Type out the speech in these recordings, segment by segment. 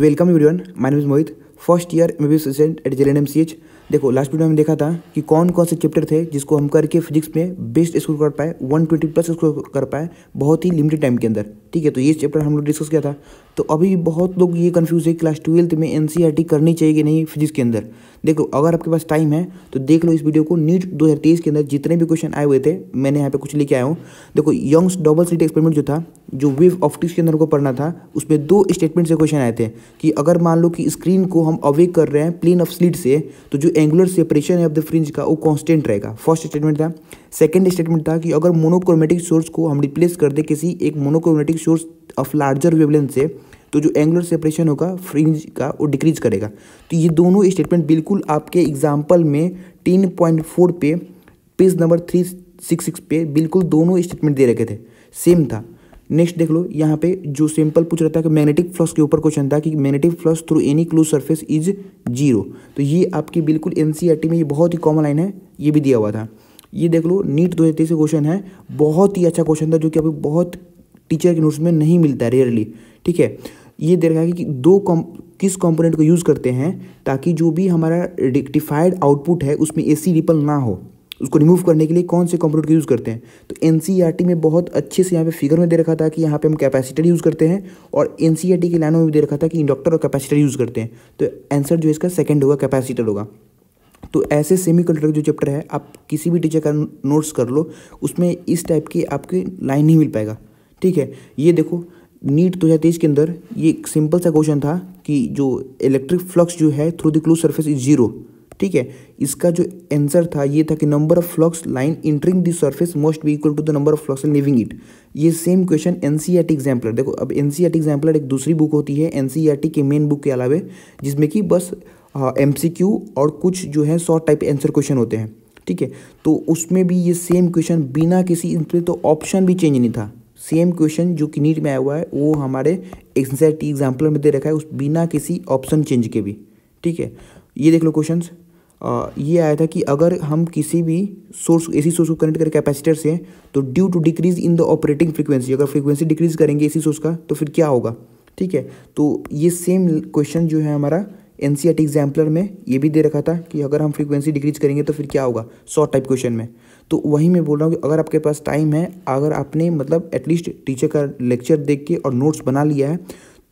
welcome you my mine is Mohit first year में B student at J L N M C H देखो last video में देखा था कि कौन कौन से चैप्टर थे जिसको हम करके फिजिक्स में बेस्ट स्कोर कर पाए 120 प्लस स्कोर कर पाए बहुत ही लिमिटेड टाइम के अंदर ठीक है तो ये चैप्टर हम लोग डिस्कस किया था तो अभी बहुत लोग ये कन्फ्यूज है क्लास ट्वेल्थ में एन e करनी चाहिए कि नहीं फिजिक्स के अंदर देखो अगर आपके पास टाइम है तो देख लो इस वीडियो को नीट 2023 के अंदर जितने भी क्वेश्चन आए हुए थे मैंने यहाँ पे कुछ लेके आया हूँ देखो यंग्स डबल सीट एक्सपेरिमेंट जो था जो वेव ऑप्टिक्स के अंदर को पढ़ना था उसमें दो स्टेटमेंट से क्वेश्चन आए थे कि अगर मान लो कि स्क्रीन को हम अवे कर रहे हैं प्लेन ऑफ स्लीट से तो जो एंगुलर सेपरेशन है ऑफ द फ्रिज का वो कॉन्स्टेंट रहेगा फर्स्ट स्टेटमेंट था सेकेंड स्टेटमेंट था कि अगर मोनोक्रोमेटिक सोर्स को हम रिप्लेस कर दे किसी एक monochromatic source of larger wavelength से तो जो एंगुलर सेपरेशन होगा फ्रिंज का वो डिक्रीज करेगा तो ये दोनों स्टेटमेंट बिल्कुल आपके एग्जाम्पल में टीन पॉइंट फोर पे page number three six six पे बिल्कुल दोनों स्टेटमेंट दे रखे थे सेम था नेक्स्ट देख लो यहाँ पे जो सिंपल पूछ रहा था कि मैग्नेटिक फ्लस के ऊपर क्वेश्चन था कि magnetic flux through any close surface is zero तो ये आपकी बिल्कुल एन e में ये बहुत ही कॉमन लाइन है ये भी दिया हुआ था ये देख लो नीट दो से क्वेश्चन है बहुत ही अच्छा क्वेश्चन था जो कि अभी बहुत टीचर के नोट्स में नहीं मिलता है रेयरली ठीक है ये देख रहा है कि दो कॉम किस कंपोनेंट को यूज़ करते हैं ताकि जो भी हमारा रेक्टिफाइड आउटपुट है उसमें ए सी रिपल ना हो उसको रिमूव करने के लिए कौन से कंप्यूटर का यूज़ करते हैं तो एन e में बहुत अच्छे से यहाँ पे फिगर में दे रखा था कि यहाँ पे हम कैपेसिटर यूज़ करते हैं और एन e की लाइनों में भी दे रखा था कि इंडक्टर और कैपेसिटर यूज़ करते हैं तो आंसर जो इसका सेकंड होगा कैपेसिटर होगा तो ऐसे सेमी कंडक्टर जो चैप्टर है आप किसी भी टीचर का नोट्स कर लो उसमें इस टाइप की आपकी लाइन नहीं मिल पाएगा ठीक है ये देखो नीट दो हज़ार तेईस के अंदर ये एक सिंपल सा क्वेश्चन था कि जो इलेक्ट्रिक फ्लक्स जो है through the close surface is zero ठीक है इसका जो आंसर था ये था कि number of flux line entering the surface must भी equal to the number of flux leaving it ये same question N C R exemplar देखो अब एन सी आर एक दूसरी बुक होती है एन सी आर के मेन बुक के अलावा जिसमें कि बस एम हाँ, और कुछ जो है शॉर्ट टाइप आंसर क्वेश्चन होते हैं ठीक है तो उसमें भी ये सेम क्वेश्चन बिना किसी तो ऑप्शन भी चेंज नहीं था सेम क्वेश्चन जो कि नीट में आया हुआ है वो हमारे एग्जैक्ट एग्जाम्पल में दे रखा है उस बिना किसी ऑप्शन चेंज के भी ठीक है ये देख लो क्वेश्चन ये आया था कि अगर हम किसी भी सोर्स एसी सोर्स को कनेक्ट करें कैपेसिटर से तो due to decrease in the operating frequency अगर फ्रीक्वेंसी डिक्रीज करेंगे एसी सोर्स का तो फिर क्या होगा ठीक है तो ये सेम क्वेश्चन जो है हमारा एन सी एग्जाम्पलर में ये भी दे रखा था कि अगर हम फ्रीक्वेंसी डिक्रीज करेंगे तो फिर क्या होगा शॉर्ट टाइप क्वेश्चन में तो वही मैं बोल रहा हूँ कि अगर आपके पास टाइम है अगर आपने मतलब एटलीस्ट टीचर का लेक्चर देख के और नोट्स बना लिया है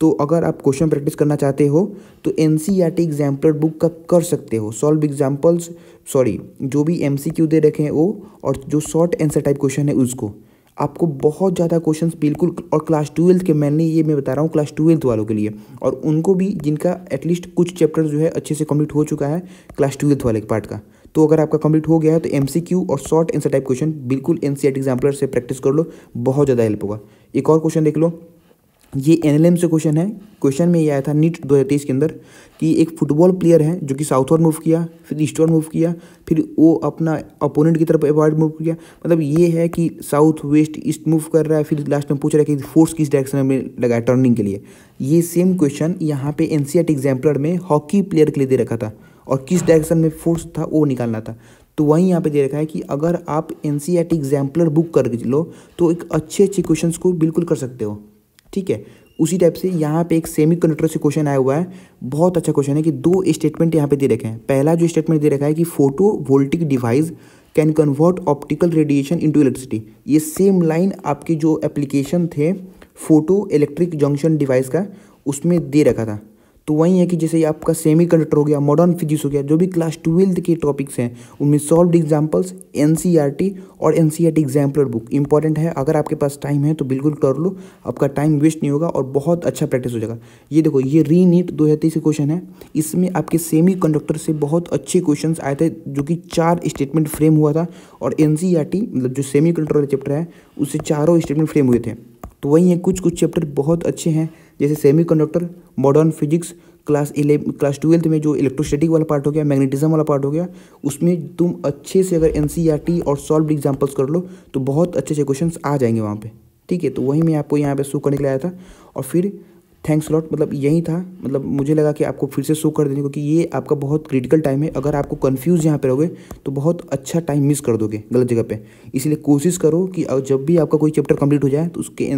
तो अगर आप क्वेश्चन प्रैक्टिस करना चाहते हो तो N C R T exemplar book का कर सकते हो सॉल्व एग्जाम्पल्स सॉरी जो भी एम सी क्यू दे रखे हैं वो और जो शॉर्ट एंसर टाइप क्वेश्चन है उसको आपको बहुत ज़्यादा क्वेश्चन बिल्कुल और क्लास ट्वेल्थ के मैंने ये मैं बता रहा हूँ क्लास ट्वेल्थ वालों के लिए और उनको भी जिनका एटलीस्ट कुछ चैप्टर जो है अच्छे से कम्प्लीट हो चुका है क्लास ट्वेल्थ वाले पार्ट का तो अगर आपका कंप्लीट हो गया है तो एम और शॉर्ट एंसर टाइप क्वेश्चन बिल्कुल एन सी e से प्रैक्टिस कर लो बहुत ज़्यादा हेल्प होगा एक और क्वेश्चन देख लो ये एन से क्वेश्चन है क्वेश्चन में ये आया था नीट दो के अंदर कि एक फुटबॉल प्लेयर है जो कि साउथ और मूव किया फिर ईस्ट और मूव किया फिर वो अपना अपोनेंट की तरफ एवॉर्ड मूव किया मतलब ये है कि साउथ वेस्ट ईस्ट मूव कर रहा है फिर लास्ट में पूछ रहा है कि फोर्स किस डायरेक्शन में लगाया टर्निंग के लिए ये सेम क्वेश्चन यहाँ पे एन सी एग्जाम्पलर में हॉकी प्लेयर के लिए दे रखा था और किस डायरेक्शन में फोर्स था वो निकालना था तो वहीं यहाँ पे दे रखा है कि अगर आप एन सी एग्जाम्पलर बुक कर लो तो एक अच्छे अच्छे क्वेश्चन को बिल्कुल कर सकते हो ठीक है उसी टाइप से यहाँ पे एक सेमी कंडक्टर से क्वेश्चन आया हुआ है बहुत अच्छा क्वेश्चन है कि दो स्टेटमेंट यहाँ पे दे रखे हैं पहला जो स्टेटमेंट दे रखा है कि photo voltaic device can convert optical radiation into electricity ये सेम लाइन आपके जो एप्लीकेशन थे फोटो इलेक्ट्रिक जंक्शन डिवाइस का उसमें दे रखा था तो वही है कि जैसे आपका सेमी कंडक्टर हो गया मॉडर्न फिजिक्स हो गया जो भी क्लास ट्वेल्थ के टॉपिक्स हैं उनमें सॉल्व्ड एग्जाम्पल्स एन और N C exemplar book important है अगर आपके पास टाइम है तो बिल्कुल कर लो आपका टाइम वेस्ट नहीं होगा और बहुत अच्छा प्रैक्टिस हो जाएगा ये देखो ये री नीट दो क्वेश्चन है इसमें आपके सेमी कंडक्टर से बहुत अच्छे क्वेश्चन आए थे जो कि चार स्टेटमेंट फ्रेम हुआ था और एन e मतलब जो सेमी कंडक्टर वाला चैप्टर है उससे चारों स्टेटमेंट फ्रेम हुए थे तो वही है कुछ कुछ चैप्टर बहुत अच्छे हैं जैसे semiconductor modern physics class eleven class twelfth में जो इलेक्ट्रोस्टैटिक वाला पार्ट हो गया मैग्नेटिज्म वाला पार्ट हो गया उसमें तुम अच्छे से अगर एन e और सॉल्व एग्जाम्पल्स कर लो तो बहुत अच्छे अच्छे क्वेश्चन आ जाएंगे वहाँ पर ठीक है तो वही मैं आपको यहाँ पर शो करने के लिए आया था और फिर थैंक्स लॉट मतलब यही था मतलब मुझे लगा कि आपको फिर से शो कर देने क्योंकि ये आपका बहुत क्रिटिकल टाइम है अगर आपको कन्फ्यूज यहाँ पे रहोगे तो बहुत अच्छा टाइम मिस कर दोगे गलत जगह पे इसलिए कोशिश करो कि जब भी आपका कोई चैप्टर कंप्लीट हो जाए तो उसके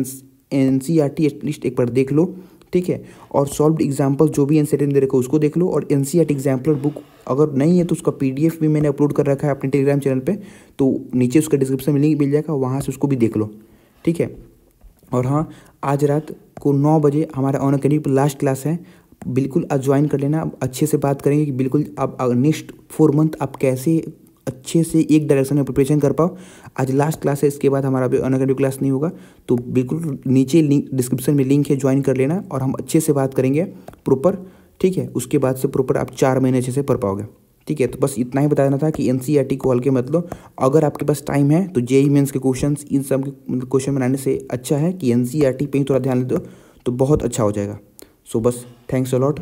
N C R T at least एक बार देख लो ठीक है और सॉल्व एग्जाम्पल जो भी एनसीआर दे रखे उसको देख लो और N C R T exemplar book अगर नहीं है तो उसका पी डी एफ भी मैंने अपलोड कर रखा है अपने टेलीग्राम चैनल पे तो नीचे उसका डिस्क्रिप्शन में लिंक मिल जाएगा वहाँ से उसको भी देख लो ठीक है और हाँ आज रात को नौ बजे हमारा ऑन अकेडमी पर लास्ट क्लास है बिल्कुल आज ज्वाइन कर लेना अच्छे से बात करेंगे कि बिल्कुल आप नेक्स्ट फोर मंथ आप कैसे अच्छे से एक डायरेक्शन में प्रिपरेशन कर पाओ आज लास्ट क्लास है इसके बाद हमारा अनअकेडमी क्लास नहीं होगा तो बिल्कुल नीचे लिंक डिस्क्रिप्शन में लिंक है ज्वाइन कर लेना और हम अच्छे से बात करेंगे प्रॉपर ठीक है उसके बाद से प्रॉपर आप चार महीने अच्छे से पढ़ पाओगे ठीक है तो बस इतना ही बताना था कि एन सी आर टी को हल्के मतलब अगर आपके पास टाइम है तो जेई ई मेन्स के क्वेश्चन इन सब के क्वेश्चन मतलब बनाने से अच्छा है कि एन सी आर टी पर ही थोड़ा ध्यान दे दो तो बहुत अच्छा हो जाएगा सो बस थैंक्स अलॉट